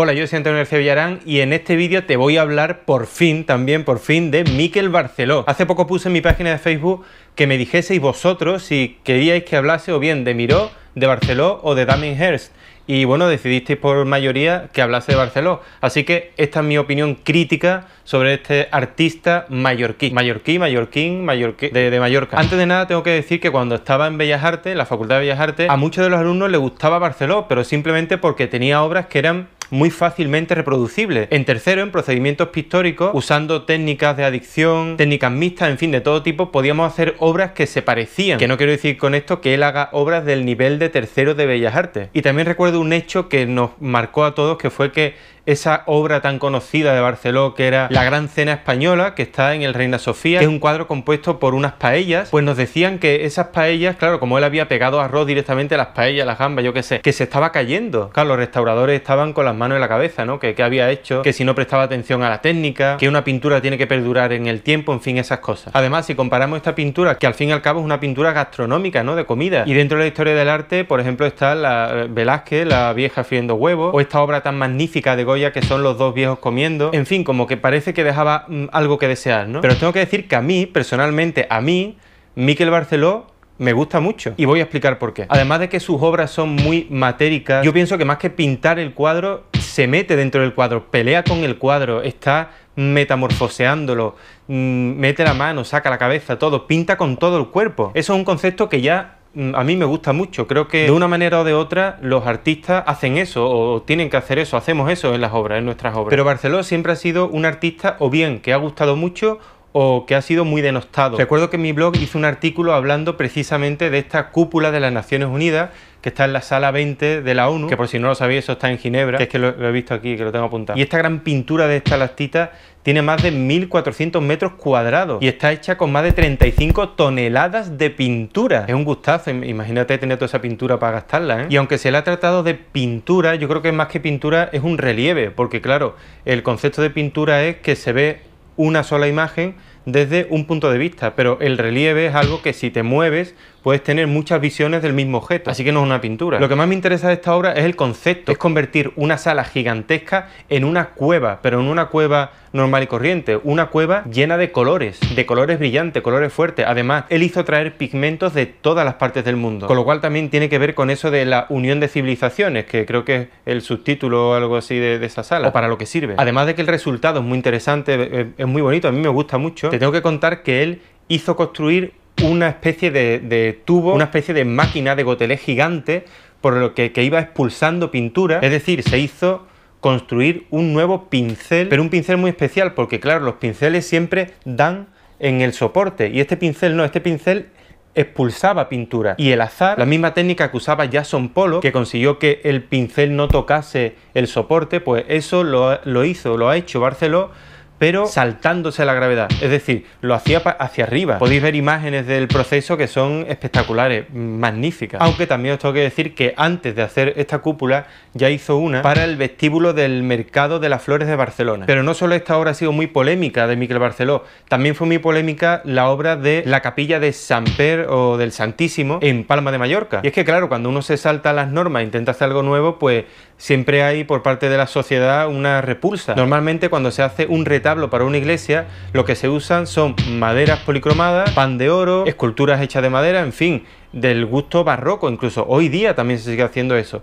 Hola, yo soy Antonio García Villarán y en este vídeo te voy a hablar por fin, también por fin, de Miquel Barceló. Hace poco puse en mi página de Facebook que me dijeseis vosotros si queríais que hablase o bien de Miró, de Barceló o de Damien Hirst y bueno, decidisteis por mayoría que hablase de Barceló. Así que esta es mi opinión crítica sobre este artista mallorquí. Mallorquí, mallorquín, mallorquí, de, de, Mallorca. Antes de nada tengo que decir que cuando estaba en Bellas Artes, en la Facultad de Bellas Artes, a muchos de los alumnos les gustaba Barceló, pero simplemente porque tenía obras que eran muy fácilmente reproducibles. En tercero, en procedimientos pictóricos, usando técnicas de adicción, técnicas mixtas, en fin, de todo tipo, podíamos hacer obras que se parecían. Que no quiero decir con esto que él haga obras del nivel de tercero de Bellas Artes. Y también recuerdo un hecho que nos marcó a todos, que fue que esa obra tan conocida de Barceló, que era La Gran Cena Española, que está en el Reina Sofía, que es un cuadro compuesto por unas paellas, pues nos decían que esas paellas, claro, como él había pegado arroz directamente a las paellas, las gambas, yo qué sé, que se estaba cayendo. Claro, los restauradores estaban con las manos en la cabeza, ¿no? Que, había hecho, que si no prestaba atención a la técnica, que una pintura tiene que perdurar en el tiempo, en fin, esas cosas. Además, si comparamos esta pintura, que al fin y al cabo es una pintura gastronómica, ¿no? De comida. Y dentro de la historia del arte, por ejemplo, está la eh, Velázquez, la vieja friendo huevos, o esta obra tan magnífica de Goya que son los dos viejos comiendo. En fin, como que parece que dejaba mm, algo que desear, ¿no? Pero tengo que decir que a mí, personalmente, a mí, Miquel Barceló me gusta mucho y voy a explicar por qué. Además de que sus obras son muy matéricas, yo pienso que más que pintar el cuadro, se mete dentro del cuadro, pelea con el cuadro, está metamorfoseándolo, mm, mete la mano, saca la cabeza, todo, pinta con todo el cuerpo. Eso es un concepto que ya Mm, a mí me gusta mucho. Creo que de una manera o de otra los artistas hacen eso o tienen que hacer eso, hacemos eso en las obras, en nuestras obras. Pero Barceló siempre ha sido un artista o bien que ha gustado mucho o que ha sido muy denostado. Recuerdo que en mi blog hice un artículo hablando precisamente de esta cúpula de las Naciones Unidas que está en la sala 20 de la ONU, que por si no lo sabéis, eso está en Ginebra, que es que lo, he visto aquí, que lo tengo apuntado. Y esta gran pintura de esta estalactitas tiene más de 1.400 metros cuadrados y está hecha con más de 35 toneladas de pintura. Es un gustazo, imagínate tener toda esa pintura para gastarla. ¿eh? Y aunque se le ha tratado de pintura, yo creo que más que pintura es un relieve, porque claro, el concepto de pintura es que se ve una sola imagen desde un punto de vista, pero el relieve es algo que si te mueves puedes tener muchas visiones del mismo objeto. Así que no es una pintura. Lo que más me interesa de esta obra es el concepto. Es convertir una sala gigantesca en una cueva, pero en una cueva normal y corriente, una cueva llena de colores, de colores brillantes, colores fuertes. Además, él hizo traer pigmentos de todas las partes del mundo, con lo cual también tiene que ver con eso de la unión de civilizaciones, que creo que es el subtítulo o algo así de, esa sala, o para lo que sirve. Además de que el resultado es muy interesante, es muy bonito, a mí me gusta mucho, te tengo que contar que él hizo construir una especie de, tubo, una especie de máquina de gotelé gigante por lo que, iba expulsando pintura, es decir, se hizo construir un nuevo pincel, pero un pincel muy especial porque claro, los pinceles siempre dan en el soporte y este pincel no, este pincel expulsaba pintura y el azar, la misma técnica que usaba Jason Polo, que consiguió que el pincel no tocase el soporte, pues eso lo, lo hizo, lo ha hecho Barceló pero saltándose la gravedad. Es decir, lo hacía hacia arriba. Podéis ver imágenes del proceso que son espectaculares, magníficas. Aunque también os tengo que decir que antes de hacer esta cúpula ya hizo una para el vestíbulo del mercado de las flores de Barcelona. Pero no solo esta obra ha sido muy polémica de Miquel Barceló, también fue muy polémica la obra de la capilla de San Per o del Santísimo en Palma de Mallorca. Y es que claro, cuando uno se salta las normas, e intenta hacer algo nuevo, pues siempre hay por parte de la sociedad una repulsa. Normalmente cuando se hace un retrato para una iglesia, lo que se usan son maderas policromadas, pan de oro, esculturas hechas de madera, en fin, del gusto barroco, incluso hoy día también se sigue haciendo eso.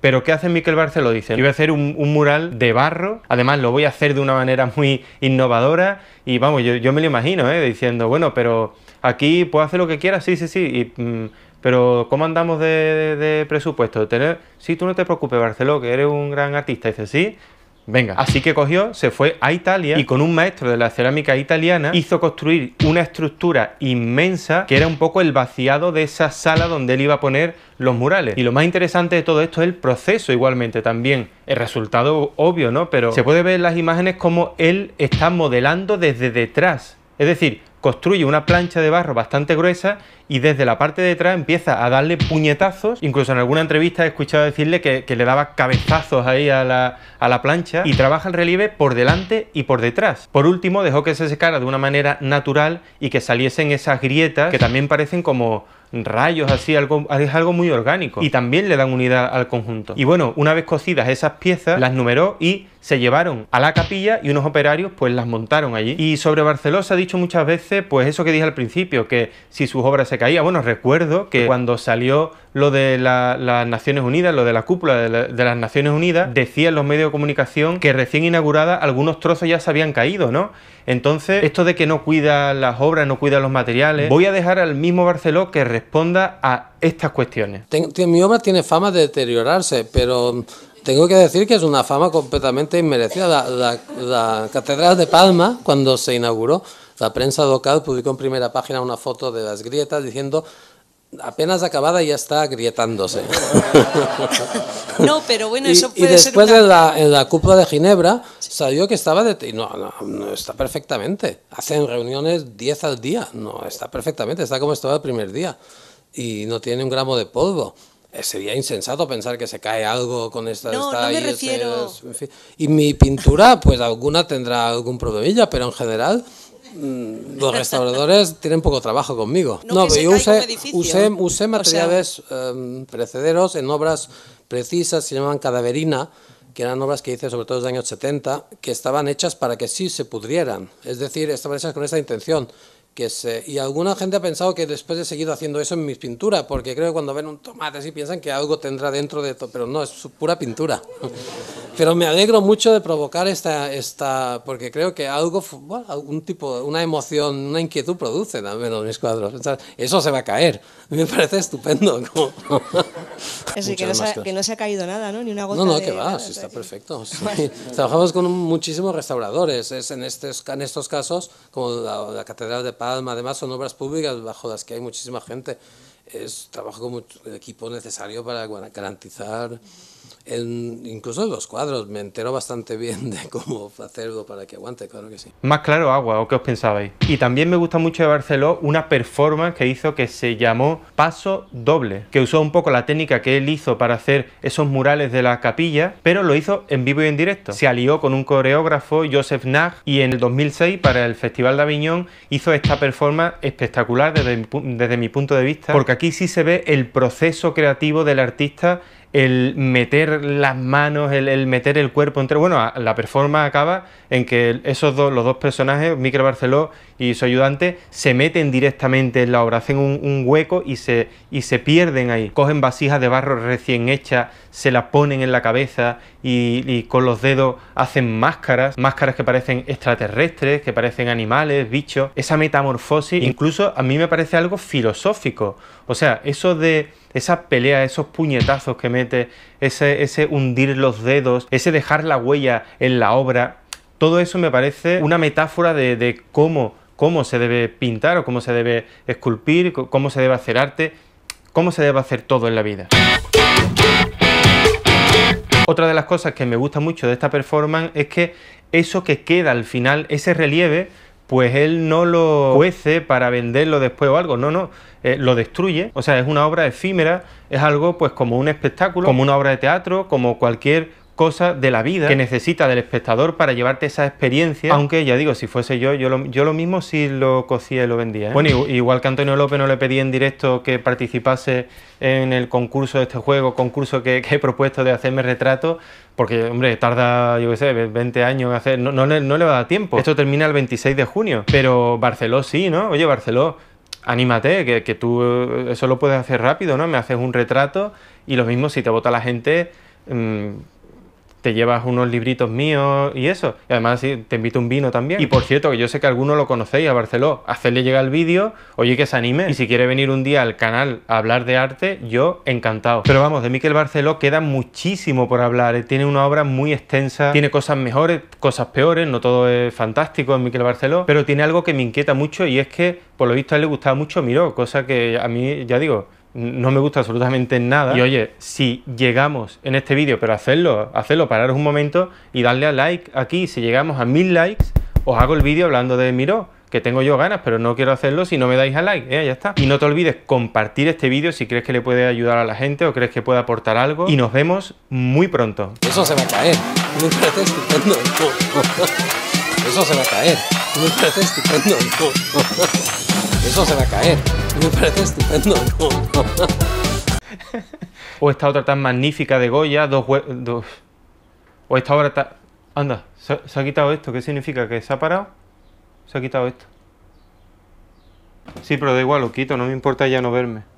Pero ¿qué hace Miquel Barceló? Dice, yo voy a hacer un, mural de barro, además lo voy a hacer de una manera muy innovadora y vamos, yo, me lo imagino, ¿eh? diciendo, bueno, pero aquí puedo hacer lo que quiera, sí, sí, sí, mm, pero ¿cómo andamos de, presupuesto? ¿Tener... si tú no te preocupes, Barceló, que eres un gran artista, dice, sí, Venga. Así que cogió, se fue a Italia y con un maestro de la cerámica italiana hizo construir una estructura inmensa que era un poco el vaciado de esa sala donde él iba a poner los murales. Y lo más interesante de todo esto es el proceso igualmente también. El resultado obvio, ¿no? Pero se puede ver en las imágenes como él está modelando desde detrás. Es decir, construye una plancha de barro bastante gruesa y desde la parte de atrás empieza a darle puñetazos. Incluso en alguna entrevista he escuchado decirle que, le daba cabezazos ahí a la, a la, plancha y trabaja el relieve por delante y por detrás. Por último, dejó que se secara de una manera natural y que saliesen esas grietas que también parecen como rayos, así, algo, es algo muy orgánico. Y también le dan unidad al conjunto. Y bueno, una vez cocidas esas piezas, las numeró y se llevaron a la capilla y unos operarios pues las montaron allí. Y sobre Barceló se ha dicho muchas veces pues eso que dije al principio, que si sus obras se caían, bueno, recuerdo que cuando salió lo de las Naciones Unidas, lo de la cúpula de, las Naciones Unidas, decían los medios de comunicación que recién inaugurada algunos trozos ya se habían caído, ¿no? Entonces, esto de que no cuida las obras, no cuida los materiales, voy a dejar al mismo Barceló que responda a estas cuestiones. mi obra tiene fama de deteriorarse, pero tengo que decir que es una fama completamente inmerecida. la, Catedral de Palma, cuando se inauguró, la prensa local publicó en primera página una foto de las grietas diciendo apenas acabada ya está agrietándose. No, pero bueno, eso puede ser... y después de en, la, cúpula de Ginebra salió que estaba de... No, no, no, está perfectamente. Hacen reuniones 10 al día. No, está perfectamente. Está como estaba el primer día. Y no tiene un gramo de polvo. Eh, sería insensato pensar que se cae algo con esta... No, no me y refiero... Y mi pintura, pues alguna tendrá algún problemilla, pero en general Mm. los restauradores tienen poco trabajo conmigo. No, yo usé, materiales precederos en obras precisas, se llamaban cadaverina, que eran obras que hice sobre todo en los años 70, que estaban hechas para que sí se pudrieran. Es decir, estaban hechas con esa intención y alguna gente ha pensado que después he seguido haciendo eso en mis pinturas, porque creo que cuando ven un tomate así piensan que algo tendrá dentro de esto pero no, es pura pintura. pero me alegro mucho de provocar esta, esta porque creo que algo, bueno, algún tipo, una emoción, una inquietud produce al menos mis cuadros. Eso se va a caer, me parece estupendo. que, no se, que no, se ha, caído nada, ¿no? Ni una gota No, no, que va, sí, está perfecto. Trabajamos con muchísimos restauradores, en, estos, en estos casos, como la, Catedral de París, además son obras públicas bajo las que hay muchísima gente. Es trabajo el equipo necesario para garantizar incluso en los cuadros me enteró bastante bien de cómo hacerlo para que aguante, claro que sí. Más claro agua, ¿o qué os pensabais? Y también me gusta mucho de Barceló una performance que hizo que se llamó Paso Doble, que usó un poco la técnica que él hizo para hacer esos murales de la capilla, pero lo hizo en vivo y en directo. Se alió con un coreógrafo, Joseph Nag, y en el 2006 para el Festival de Aviñón hizo esta performance espectacular desde mi punto de vista, porque aquí sí se ve el proceso creativo del artista el meter las manos, el, meter el cuerpo entre. Bueno, la performance acaba en que esos dos, los dos personajes, Micro Barceló y su ayudante, se meten directamente en la obra, hacen un, hueco y se, y se pierden ahí. Cogen vasijas de barro recién hechas, se las ponen en la cabeza y, y con los dedos hacen máscaras, máscaras que parecen extraterrestres, que parecen animales, bichos. Esa metamorfosis, incluso a mí me parece algo filosófico. O sea, eso de esa pelea, esos puñetazos que mete, ese, hundir los dedos, ese dejar la huella en la obra, todo eso me parece una metáfora de, de cómo, cómo se debe pintar o cómo se debe esculpir, cómo se debe hacer arte, cómo se debe hacer todo en la vida. Otra de las cosas que me gusta mucho de esta performance es que eso que queda al final, ese relieve, pues él no lo cuece para venderlo después o algo, no, no, eh, lo destruye, o sea, es una obra efímera, es algo pues como un espectáculo, como una obra de teatro, como cualquier cosas de la vida que necesita del espectador para llevarte esa experiencia. Aunque ya digo, si fuese yo, yo lo, mismo si lo cocía y lo vendía. ¿eh? Bueno, igual que Antonio López no le pedí en directo que participase en el concurso de este juego, concurso que, he propuesto de hacerme retrato, porque, hombre, tarda, yo qué sé, 20 años en hacer, no, le va a dar tiempo. Esto termina el 26 de junio, pero Barceló sí, ¿no? Oye, Barceló, anímate, que, tú eso lo puedes hacer rápido, ¿no? Me haces un retrato y lo mismo si te vota la gente... Mm, te llevas unos libritos míos y eso. Y además te invito un vino también. Y por cierto, que yo sé que algunos lo conocéis a Barceló, hacerle llegar el vídeo, oye que se anime. Y si quiere venir un día al canal a hablar de arte, yo encantado. Pero vamos, de Miquel Barceló queda muchísimo por hablar. Eh, tiene una obra muy extensa, tiene cosas mejores, cosas peores, no todo es fantástico en Miquel Barceló, pero tiene algo que me inquieta mucho y es que por lo visto a él le gustaba mucho Miró, cosa que a mí, ya digo, no me gusta absolutamente nada. Y oye, si llegamos en este vídeo, pero hacerlo hacerlo pararos un momento y darle a like aquí. Si llegamos a mil likes, os hago el vídeo hablando de Miro, que tengo yo ganas, pero no quiero hacerlo si no me dais a like. ¿eh? ya está. Y no te olvides compartir este vídeo si crees que le puede ayudar a la gente o crees que puede aportar algo. Y nos vemos muy pronto. Eso se va a caer. Eso se va a caer. eso se va a caer. Me parece estupendo. o esta otra tan magnífica de Goya, dos, dos... O esta otra está. Anda, ¿se, ¿se, ha quitado esto. ¿Qué significa? ¿Que se ha parado? Se ha quitado esto. Sí, pero da igual, lo quito, no me importa ya no verme.